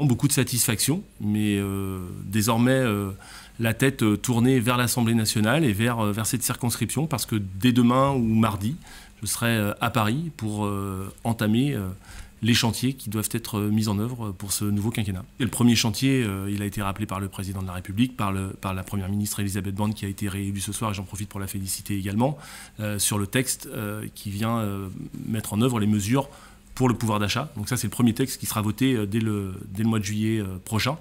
Beaucoup de satisfaction, mais euh, désormais euh, la tête euh, tournée vers l'Assemblée nationale et vers, vers cette circonscription, parce que dès demain ou mardi, je serai à Paris pour entamer les chantiers qui doivent être mis en œuvre pour ce nouveau quinquennat. Et le premier chantier, il a été rappelé par le président de la République, par, le, par la première ministre Elisabeth Borne qui a été réélue ce soir, et j'en profite pour la féliciter également, sur le texte qui vient mettre en œuvre les mesures pour le pouvoir d'achat. Donc ça, c'est le premier texte qui sera voté euh, dès le, le mois de juillet euh, prochain.